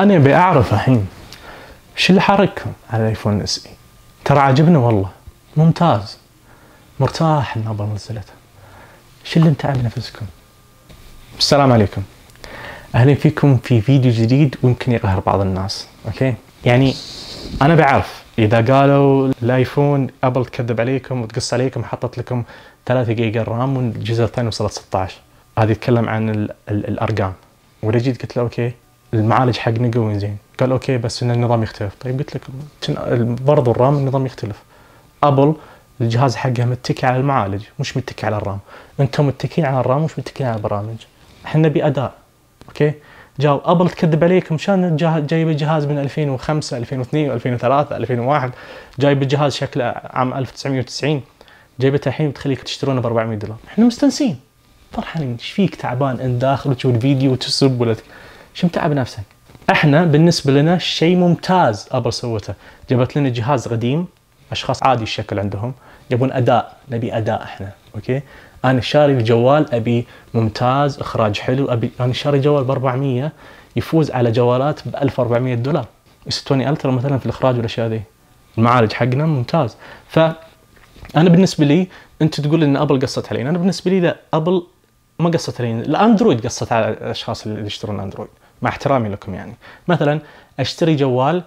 انا ابي اعرف الحين شو اللي حركهم على الايفون اس اي ترى عجبنا والله ممتاز مرتاح النظر نزلته شو اللي متعب نفسكم السلام عليكم اهلا فيكم في فيديو جديد ويمكن يقهر بعض الناس اوكي يعني انا بعرف اذا قالوا الايفون ابل تكذب عليكم وتقص عليكم حطت لكم 3 جيجا رام والجزء الثاني وصلت 16 هذه يتكلم عن الارقام ولا جيت قلت له اوكي المعالج حق قوي زين قال اوكي بس ان النظام يختلف طيب قلت لك برضو الرام النظام يختلف ابل الجهاز حقها متكي على المعالج مش متكي على الرام انتم متكين على الرام مش متكين على البرامج احنا نبي اداء اوكي جاو ابل تكذب عليكم شان جايب الجهاز من 2005 2002 2003 2001 جايب الجهاز شكله عام 1990 جايبته الحين بتخليك تشترونه ب 400 دولار احنا مستنسين فرحانين ايش فيك تعبان انت داخل تشوف الفيديو وتسب ولا شو متعب نفسك احنا بالنسبه لنا شيء ممتاز ابل سوته جابت لنا جهاز قديم اشخاص عادي الشكل عندهم يبون اداء نبي اداء احنا اوكي انا شاري الجوال ابي ممتاز اخراج حلو ابي انا شاري جوال ب 400 يفوز على جوالات ب 1400 دولار ستوني الترا مثلا في الاخراج والاشياء ذي المعالج حقنا ممتاز ف انا بالنسبه لي انت تقول ان ابل قصت علينا انا بالنسبه لي لا ابل ما قصت علينا الاندرويد قصت على الاشخاص اللي يشترون اندرويد مع احترامي لكم يعني مثلا اشتري جوال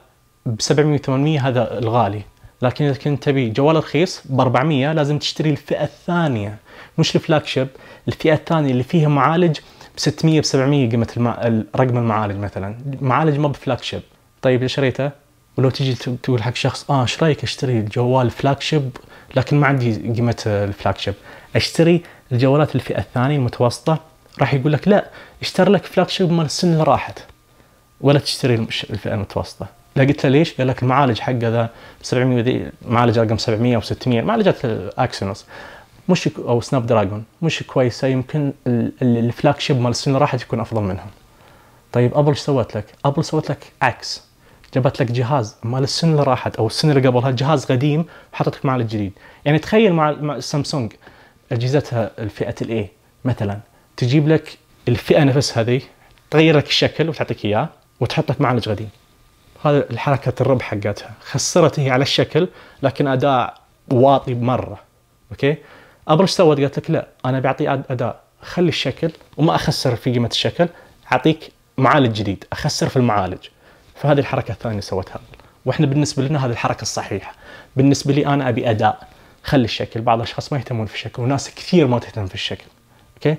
ب 700 800 هذا الغالي لكن اذا كنت تبي جوال رخيص ب 400 لازم تشتري الفئه الثانيه مش الفلاج شيب الفئه الثانيه اللي فيها معالج ب 600 ب 700 قيمه الم... رقم المعالج مثلا معالج ما بفلاج شيب طيب اذا شريته ولو تجي تقول حق شخص اه ايش رايك اشتري الجوال فلاج شيب لكن ما عندي قيمه الفلاج شيب اشتري الجوالات الفئه الثانيه المتوسطه راح يقول لك لا اشتر لك فلاج شيب مال السنه اللي راحت ولا تشتري الفئه المتوسطه لا قلت له ليش؟ قال لك المعالج حقه ذا 700 معالج رقم 700 او 600 معالجات اكسينوس مش او سناب دراجون مش كويسه يمكن الفلاج شيب مال السنه راحت يكون افضل منهم. طيب ابل ايش سوت لك؟ ابل سوت لك عكس جابت لك جهاز مال السنه اللي راحت او السنه اللي قبلها جهاز قديم وحطت لك معالج جديد، يعني تخيل مع سامسونج اجهزتها الفئه الاي مثلا تجيب لك الفئه نفسها هذه تغير لك الشكل وتعطيك اياه وتحطك معالج قديم هذا الحركة الرب حقتها خسرت هي على الشكل لكن اداء واطي مره اوكي ابرش سوت قالت لك لا انا بعطي اداء خلي الشكل وما اخسر في قيمه الشكل اعطيك معالج جديد اخسر في المعالج فهذه الحركه الثانيه سوتها واحنا بالنسبه لنا هذه الحركه الصحيحه بالنسبه لي انا ابي اداء خلي الشكل بعض الاشخاص ما يهتمون في الشكل وناس كثير ما تهتم في الشكل اوكي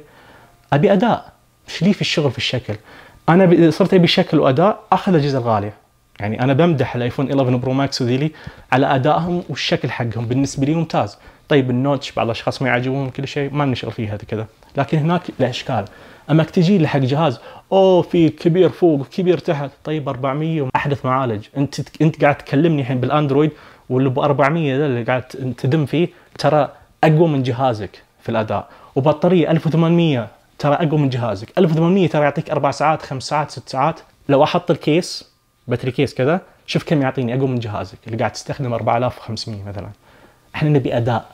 ابي اداء مش لي في الشغل في الشكل انا صرت ابي شكل واداء اخذ الاجهزه الغاليه يعني انا بمدح الايفون 11 برو ماكس وذيلي على ادائهم والشكل حقهم بالنسبه لي ممتاز طيب النوتش بعض الاشخاص ما يعجبهم كل شيء ما نشغل فيه هذا كذا لكن هناك الاشكال اما تجي لحق جهاز اوه في كبير فوق وكبير تحت طيب 400 احدث معالج انت انت قاعد تكلمني الحين بالاندرويد واللي ب 400 ده اللي قاعد تدم فيه ترى اقوى من جهازك في الاداء وبطاريه 1800 ترى اقوى من جهازك 1800 ترى يعطيك اربع ساعات خمس ساعات ست ساعات لو احط الكيس باتري كيس كذا شوف كم يعطيني اقوى من جهازك اللي قاعد تستخدم 4500 مثلا احنا نبي اداء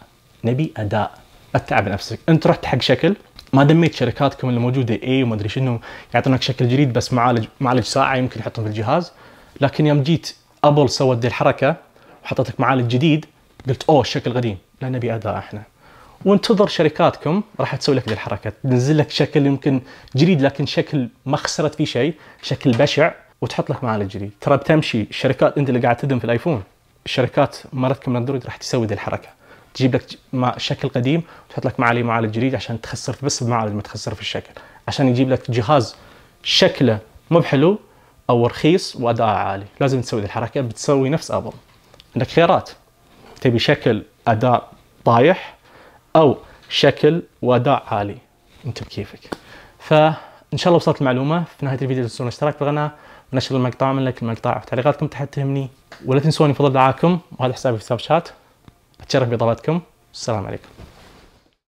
نبي اداء اتعب نفسك انت رحت حق شكل ما دميت شركاتكم اللي موجوده اي وما ادري شنو يعطونك شكل جديد بس معالج معالج ساعه يمكن يحطهم في الجهاز لكن يوم جيت ابل سوت دي الحركه وحطتك معالج جديد قلت اوه الشكل قديم لا نبي اداء احنا وانتظر شركاتكم راح تسوي لك ذي الحركه تنزل لك شكل يمكن جديد لكن شكل ما خسرت فيه شيء شكل بشع وتحط لك معالج جديد ترى بتمشي الشركات انت اللي قاعد تدم في الايفون الشركات مالتكم اندرويد راح تسوي ذي الحركه تجيب لك مع شكل قديم وتحط لك معالج معالج جديد عشان تخسر بس بمعالج ما تخسر في الشكل عشان يجيب لك جهاز شكله مو بحلو او رخيص واداء عالي لازم تسوي ذي الحركه بتسوي نفس ابل عندك خيارات تبي شكل اداء طايح او شكل واداء عالي انت بكيفك فان شاء الله وصلت المعلومه في نهايه الفيديو لا تنسون الاشتراك في القناه ونشر المقطع من لك المقطع في تعليقاتكم تحت تهمني ولا تنسوني فضل دعاكم وهذا حسابي في سناب شات اتشرف باضافتكم السلام عليكم